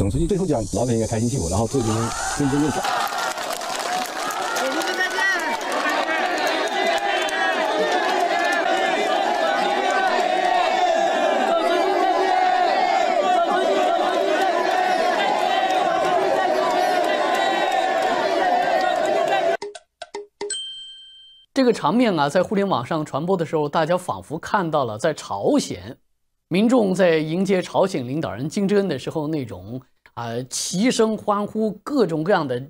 总书记最后讲，老百姓应该开心幸福，然后自己认真认真。总书记再见！这个场面啊，在互联网上传播的时候，大家仿佛看到了在朝鲜。民众在迎接朝鲜领导人金正恩的时候，那种啊齐声欢呼、各种各样的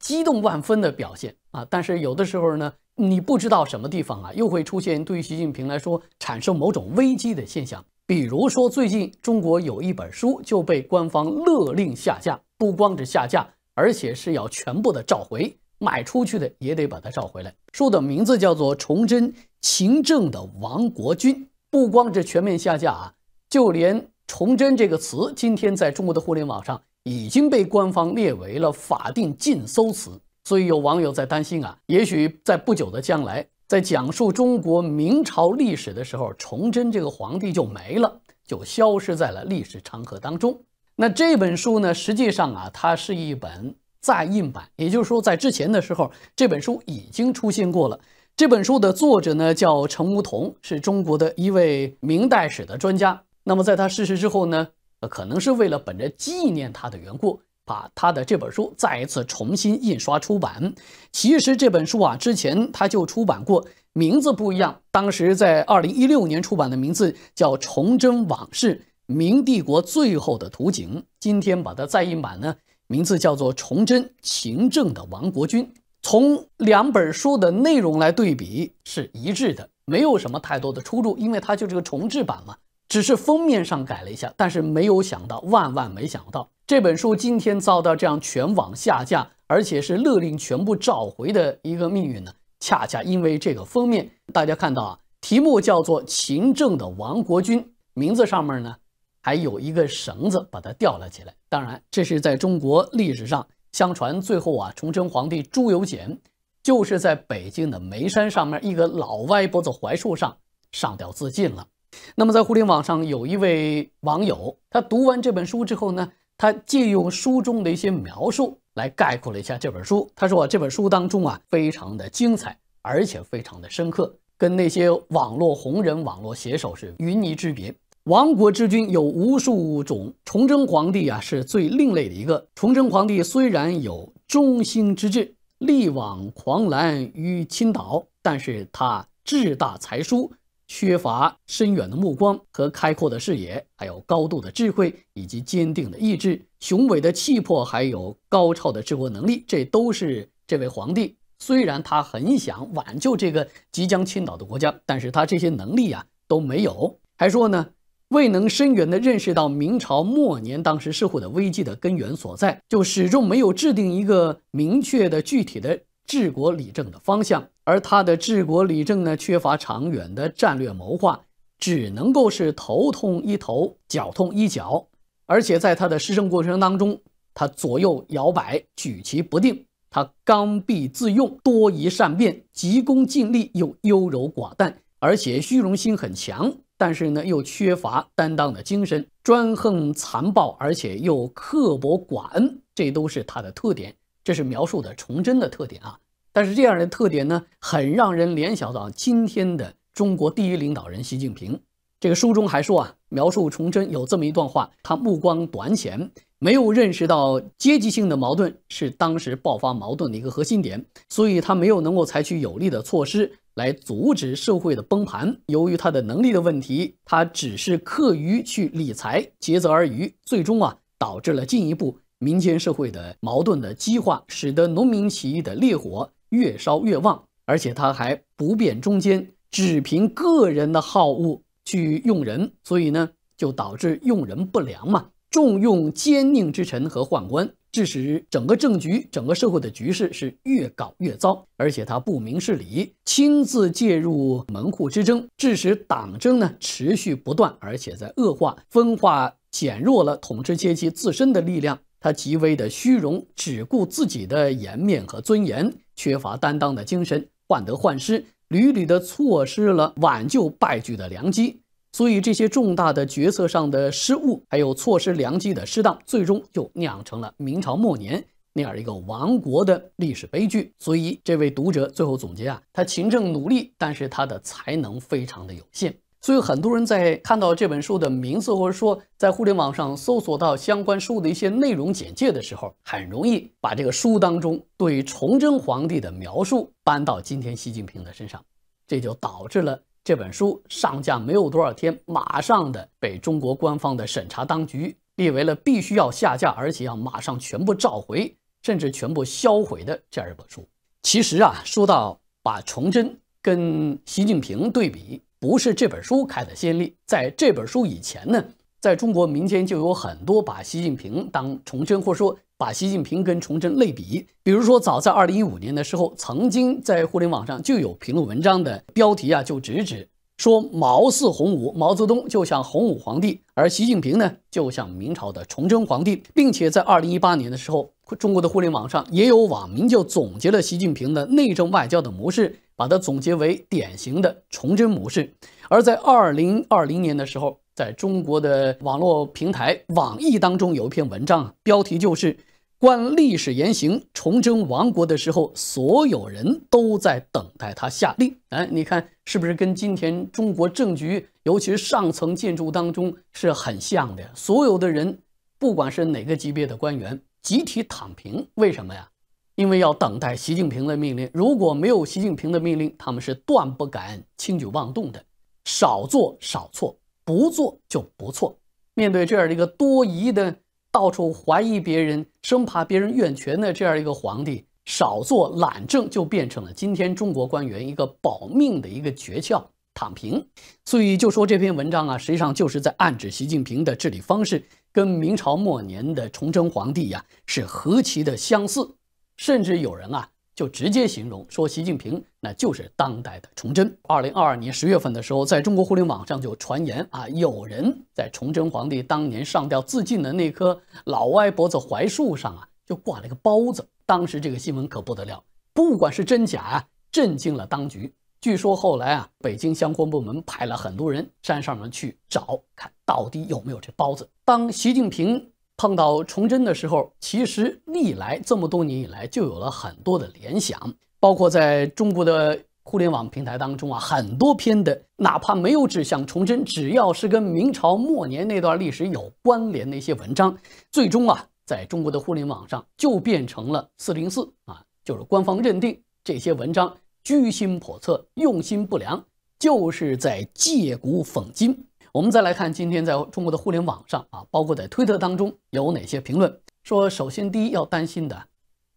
激动万分的表现啊！但是有的时候呢，你不知道什么地方啊，又会出现对于习近平来说产生某种危机的现象。比如说，最近中国有一本书就被官方勒令下架，不光是下架，而且是要全部的召回，买出去的也得把它召回来。书的名字叫做《崇祯勤政的亡国君》，不光是全面下架啊。就连“崇祯”这个词，今天在中国的互联网上已经被官方列为了法定禁搜词，所以有网友在担心啊，也许在不久的将来，在讲述中国明朝历史的时候，“崇祯”这个皇帝就没了，就消失在了历史长河当中。那这本书呢，实际上啊，它是一本再印版，也就是说，在之前的时候，这本书已经出现过了。这本书的作者呢，叫陈梧桐，是中国的一位明代史的专家。那么在他逝世之后呢？呃，可能是为了本着纪念他的缘故，把他的这本书再一次重新印刷出版。其实这本书啊，之前他就出版过，名字不一样。当时在二零一六年出版的名字叫《崇祯往事：明帝国最后的图景》。今天把它再印版呢，名字叫做《崇祯勤政的亡国君》。从两本书的内容来对比是一致的，没有什么太多的出入，因为它就是个重制版嘛。只是封面上改了一下，但是没有想到，万万没想到，这本书今天遭到这样全网下架，而且是勒令全部召回的一个命运呢？恰恰因为这个封面，大家看到啊，题目叫做《勤政的亡国君》，名字上面呢，还有一个绳子把它吊了起来。当然，这是在中国历史上，相传最后啊，崇祯皇帝朱由检，就是在北京的煤山上面一个老歪脖子槐树上上吊自尽了。那么，在互联网上有一位网友，他读完这本书之后呢，他借用书中的一些描述来概括了一下这本书。他说：“这本书当中啊，非常的精彩，而且非常的深刻，跟那些网络红人、网络写手是云泥之别。”亡国之君有无数种，崇祯皇帝啊是最另类的一个。崇祯皇帝虽然有忠心之志，力挽狂澜于倾倒，但是他志大才疏。缺乏深远的目光和开阔的视野，还有高度的智慧以及坚定的意志、雄伟的气魄，还有高超的治国能力，这都是这位皇帝。虽然他很想挽救这个即将倾倒的国家，但是他这些能力呀都没有。还说呢，未能深远地认识到明朝末年当时社会的危机的根源所在，就始终没有制定一个明确的具体的治国理政的方向。而他的治国理政呢，缺乏长远的战略谋划，只能够是头痛一头，脚痛一脚。而且在他的施政过程当中，他左右摇摆，举棋不定。他刚愎自用，多疑善变，急功近利又优柔寡断，而且虚荣心很强。但是呢，又缺乏担当的精神，专横残暴，而且又刻薄寡恩。这都是他的特点。这是描述的崇祯的特点啊。但是这样的特点呢，很让人联想到今天的中国第一领导人习近平。这个书中还说啊，描述崇祯有这么一段话：他目光短浅，没有认识到阶级性的矛盾是当时爆发矛盾的一个核心点，所以他没有能够采取有力的措施来阻止社会的崩盘。由于他的能力的问题，他只是课余去理财，竭泽而渔，最终啊，导致了进一步民间社会的矛盾的激化，使得农民起义的烈火。越烧越旺，而且他还不辨忠奸，只凭个人的好恶去用人，所以呢，就导致用人不良嘛，重用奸佞之臣和宦官，致使整个政局、整个社会的局势是越搞越糟。而且他不明事理，亲自介入门户之争，致使党争呢持续不断，而且在恶化、分化，减弱了统治阶级自身的力量。他极为的虚荣，只顾自己的颜面和尊严，缺乏担当的精神，患得患失，屡屡的错失了挽救败局的良机。所以这些重大的决策上的失误，还有错失良机的失当，最终就酿成了明朝末年那样一个亡国的历史悲剧。所以这位读者最后总结啊，他勤政努力，但是他的才能非常的有限。所以很多人在看到这本书的名字，或者说在互联网上搜索到相关书的一些内容简介的时候，很容易把这个书当中对崇祯皇帝的描述搬到今天习近平的身上，这就导致了这本书上架没有多少天，马上的被中国官方的审查当局列为了必须要下架，而且要马上全部召回，甚至全部销毁的这样一本书。其实啊，说到把崇祯跟习近平对比。不是这本书开的先例，在这本书以前呢，在中国民间就有很多把习近平当崇祯，或者说把习近平跟崇祯类比。比如说，早在二零一五年的时候，曾经在互联网上就有评论文章的标题啊，就直指。说毛似洪武，毛泽东就像洪武皇帝，而习近平呢就像明朝的崇祯皇帝，并且在二零一八年的时候，中国的互联网上也有网民就总结了习近平的内政外交的模式，把它总结为典型的崇祯模式。而在二零二零年的时候，在中国的网络平台网易当中有一篇文章啊，标题就是。观历史言行，崇祯亡国的时候，所有人都在等待他下令。哎，你看是不是跟今天中国政局，尤其是上层建筑当中是很像的？所有的人，不管是哪个级别的官员，集体躺平，为什么呀？因为要等待习近平的命令。如果没有习近平的命令，他们是断不敢轻举妄动的。少做少错，不做就不错。面对这样的一个多疑的。到处怀疑别人，生怕别人怨权的这样一个皇帝，少做懒政就变成了今天中国官员一个保命的一个诀窍，躺平。所以就说这篇文章啊，实际上就是在暗指习近平的治理方式跟明朝末年的崇祯皇帝呀是何其的相似，甚至有人啊。就直接形容说习近平那就是当代的崇祯。二零二二年十月份的时候，在中国互联网上就传言啊，有人在崇祯皇帝当年上吊自尽的那棵老歪脖子槐树上啊，就挂了一个包子。当时这个新闻可不得了，不管是真假，啊，震惊了当局。据说后来啊，北京相关部门派了很多人山上面去找，看到底有没有这包子。当习近平。碰到崇祯的时候，其实历来这么多年以来就有了很多的联想，包括在中国的互联网平台当中啊，很多篇的哪怕没有指向崇祯，只要是跟明朝末年那段历史有关联的一些文章，最终啊，在中国的互联网上就变成了404啊，就是官方认定这些文章居心叵测、用心不良，就是在借古讽今。我们再来看今天在中国的互联网上啊，包括在推特当中有哪些评论。说，首先第一要担心的，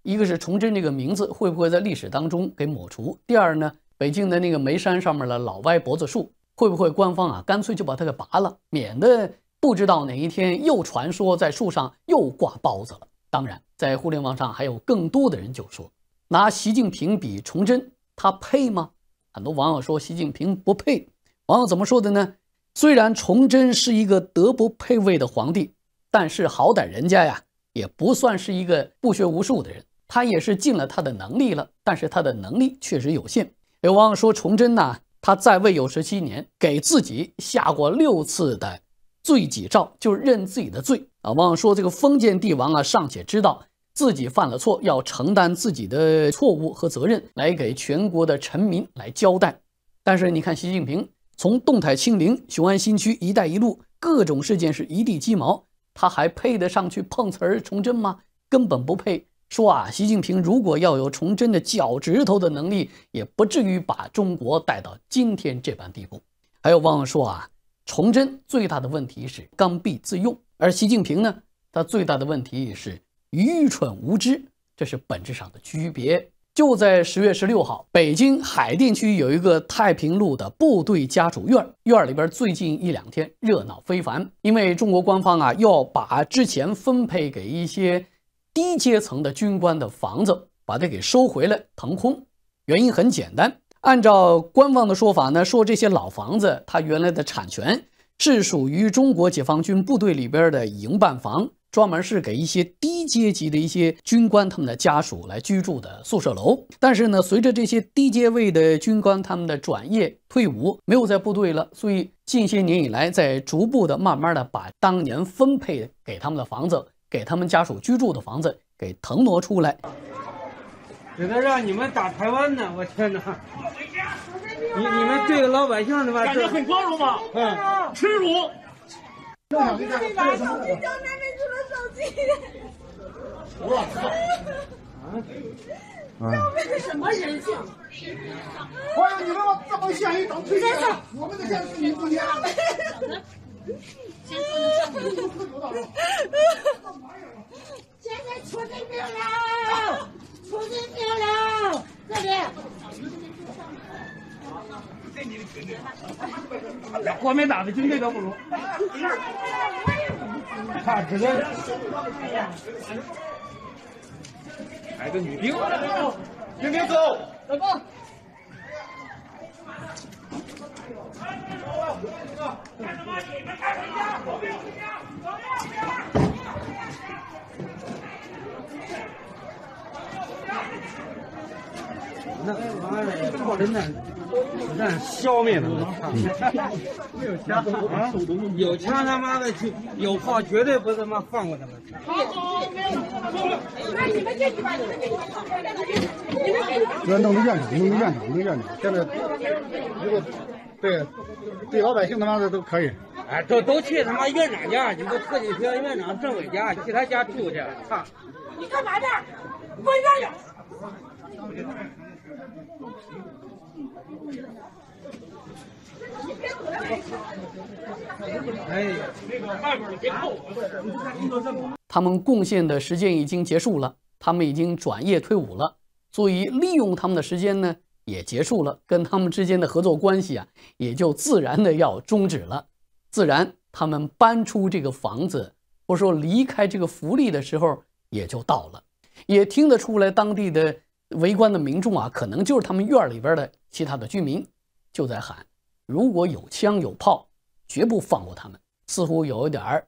一个是崇祯这个名字会不会在历史当中给抹除。第二呢，北京的那个煤山上面的老歪脖子树，会不会官方啊干脆就把它给拔了，免得不知道哪一天又传说在树上又挂包子了。当然，在互联网上还有更多的人就说，拿习近平比崇祯，他配吗？很多网友说习近平不配。网友怎么说的呢？虽然崇祯是一个德不配位的皇帝，但是好歹人家呀，也不算是一个不学无术的人，他也是尽了他的能力了。但是他的能力确实有限。有网友说，崇祯呢，他在位有十七年，给自己下过六次的罪己诏，就认自己的罪啊。网友说，这个封建帝王啊，尚且知道自己犯了错，要承担自己的错误和责任，来给全国的臣民来交代。但是你看习近平。从动态清零、雄安新区、一带一路各种事件是一地鸡毛，他还配得上去碰瓷儿崇祯吗？根本不配。说啊，习近平如果要有崇祯的脚趾头的能力，也不至于把中国带到今天这般地步。还有忘了说啊，崇祯最大的问题是刚愎自用，而习近平呢，他最大的问题是愚蠢无知，这是本质上的区别。就在十月十六号，北京海淀区有一个太平路的部队家属院，院里边最近一两天热闹非凡，因为中国官方啊要把之前分配给一些低阶层的军官的房子，把它给收回来腾空。原因很简单，按照官方的说法呢，说这些老房子它原来的产权是属于中国解放军部队里边的营办房。专门是给一些低阶级的一些军官他们的家属来居住的宿舍楼，但是呢，随着这些低阶位的军官他们的转业退伍，没有在部队了，所以近些年以来在逐步的慢慢的把当年分配给他们的房子，给他们家属居住的房子给腾挪出来。只能让你们打台湾呢，我天哪！你你们这个老百姓的话，感觉很光荣吗？嗯，耻辱。手机，江南妹子手机。我靠！啊！什么神仙？我让你给我这么吓一退对吧？我们的电视你不见了。现在出警了，出警了，这里。连国民党的军队都不如，看直接来个女兵，兵兵走，老公。那真好，真的。我让消灭他们！有枪，有枪他妈的就有炮绝对不他妈放过他们！好，那你你你们们进去吧，们弄个院长，弄个院长，弄个院长，现在，那个，对，对老百姓他妈的都可以。哎，都都去他妈院长家，你都特警去院长、政委家，去他家住去！操！你干嘛的？滚院里！他们贡献的时间已经结束了，他们已经转业退伍了，所以利用他们的时间呢也结束了，跟他们之间的合作关系啊也就自然的要终止了，自然他们搬出这个房子或者说离开这个福利的时候也就到了，也听得出来当地的。围观的民众啊，可能就是他们院里边的其他的居民，就在喊：“如果有枪有炮，绝不放过他们。”似乎有一点儿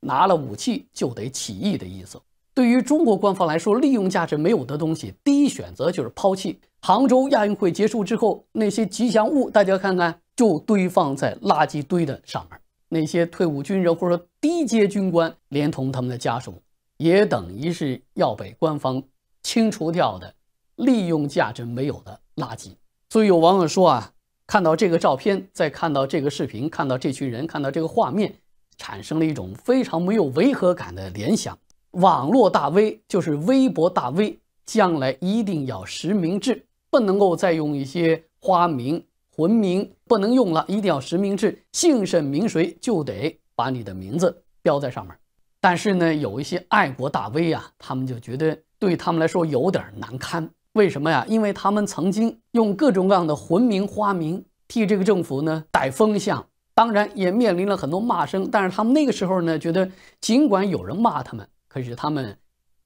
拿了武器就得起义的意思。对于中国官方来说，利用价值没有的东西，第一选择就是抛弃。杭州亚运会结束之后，那些吉祥物，大家看看，就堆放在垃圾堆的上面。那些退伍军人或者低阶军官，连同他们的家属，也等于是要被官方清除掉的。利用价值没有的垃圾，所以有网友说啊，看到这个照片，再看到这个视频，看到这群人，看到这个画面，产生了一种非常没有违和感的联想。网络大 V 就是微博大 V，将来一定要实名制，不能够再用一些花名、魂名，不能用了一定要实名制，姓甚名谁就得把你的名字标在上面。但是呢，有一些爱国大 V 啊，他们就觉得对他们来说有点难堪。为什么呀？因为他们曾经用各种各样的魂名花名替这个政府呢逮风向，当然也面临了很多骂声。但是他们那个时候呢，觉得尽管有人骂他们，可是他们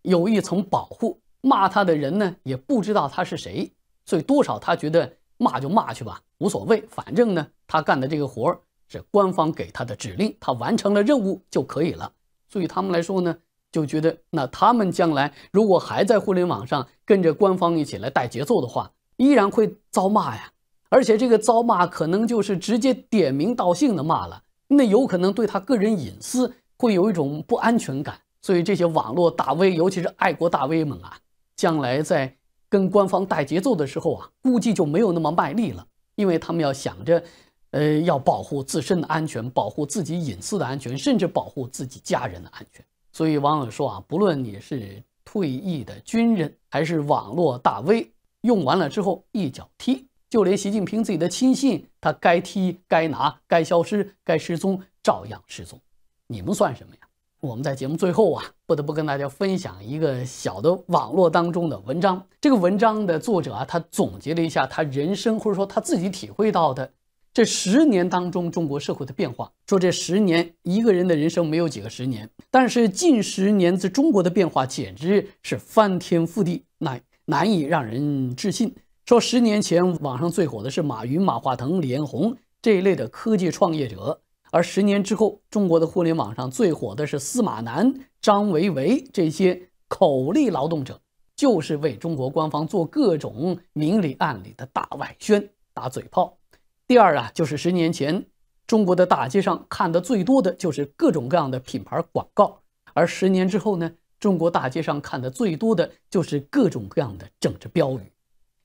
有一层保护，骂他的人呢也不知道他是谁，所以多少他觉得骂就骂去吧，无所谓。反正呢，他干的这个活是官方给他的指令，他完成了任务就可以了。对于他们来说呢。就觉得那他们将来如果还在互联网上跟着官方一起来带节奏的话，依然会遭骂呀。而且这个遭骂可能就是直接点名道姓的骂了，那有可能对他个人隐私会有一种不安全感。所以这些网络大 V，尤其是爱国大 V 们啊，将来在跟官方带节奏的时候啊，估计就没有那么卖力了，因为他们要想着，呃，要保护自身的安全，保护自己隐私的安全，甚至保护自己家人的安全。所以网友说啊，不论你是退役的军人，还是网络大 V，用完了之后一脚踢，就连习近平自己的亲信，他该踢该拿该消失该失踪，照样失踪。你们算什么呀？我们在节目最后啊，不得不跟大家分享一个小的网络当中的文章。这个文章的作者啊，他总结了一下他人生或者说他自己体会到的。这十年当中，中国社会的变化，说这十年一个人的人生没有几个十年，但是近十年之中国的变化简直是翻天覆地，难难以让人置信。说十年前网上最火的是马云、马化腾、李彦宏这一类的科技创业者，而十年之后，中国的互联网上最火的是司马南、张维维这些口力劳动者，就是为中国官方做各种明里暗里的大外宣、打嘴炮。第二啊，就是十年前中国的大街上看的最多的就是各种各样的品牌广告，而十年之后呢，中国大街上看的最多的就是各种各样的政治标语。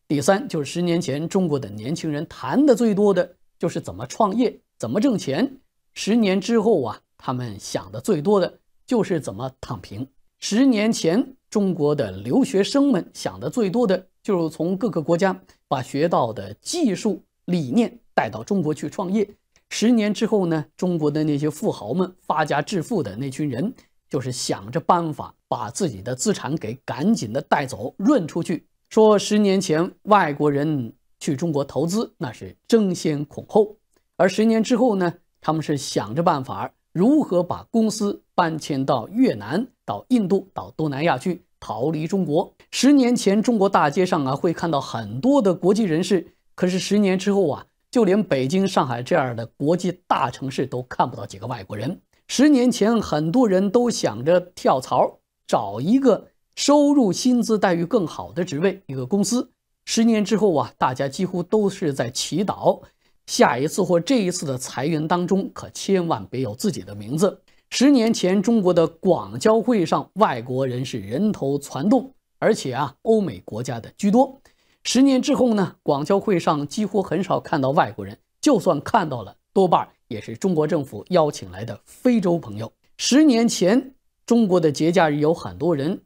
第三，就是十年前中国的年轻人谈的最多的就是怎么创业、怎么挣钱，十年之后啊，他们想的最多的就是怎么躺平。十年前中国的留学生们想的最多的就是从各个国家把学到的技术理念。带到中国去创业，十年之后呢？中国的那些富豪们发家致富的那群人，就是想着办法把自己的资产给赶紧的带走，润出去。说十年前外国人去中国投资，那是争先恐后；而十年之后呢，他们是想着办法如何把公司搬迁到越南、到印度、到东南亚去逃离中国。十年前中国大街上啊，会看到很多的国际人士；可是十年之后啊，就连北京、上海这样的国际大城市，都看不到几个外国人。十年前，很多人都想着跳槽，找一个收入、薪资待遇更好的职位、一个公司。十年之后啊，大家几乎都是在祈祷，下一次或这一次的裁员当中，可千万别有自己的名字。十年前，中国的广交会上，外国人是人头攒动，而且啊，欧美国家的居多。十年之后呢，广交会上几乎很少看到外国人，就算看到了，多半也是中国政府邀请来的非洲朋友。十年前，中国的节假日有很多人，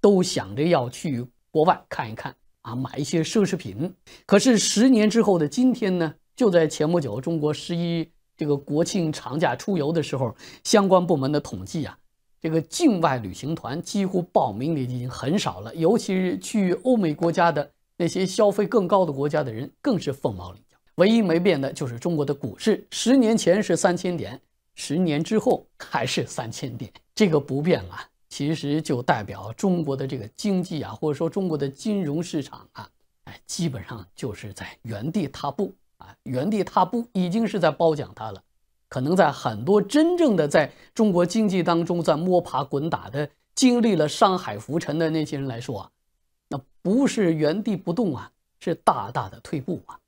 都想着要去国外看一看啊，买一些奢侈品。可是十年之后的今天呢，就在前不久，中国十一这个国庆长假出游的时候，相关部门的统计啊，这个境外旅行团几乎报名的已经很少了，尤其是去欧美国家的。那些消费更高的国家的人更是凤毛麟角，唯一没变的就是中国的股市，十年前是三千点，十年之后还是三千点，这个不变啊，其实就代表中国的这个经济啊，或者说中国的金融市场啊，哎，基本上就是在原地踏步啊，原地踏步已经是在褒奖他了，可能在很多真正的在中国经济当中在摸爬滚打的经历了沧海浮沉的那些人来说啊。那不是原地不动啊，是大大的退步啊。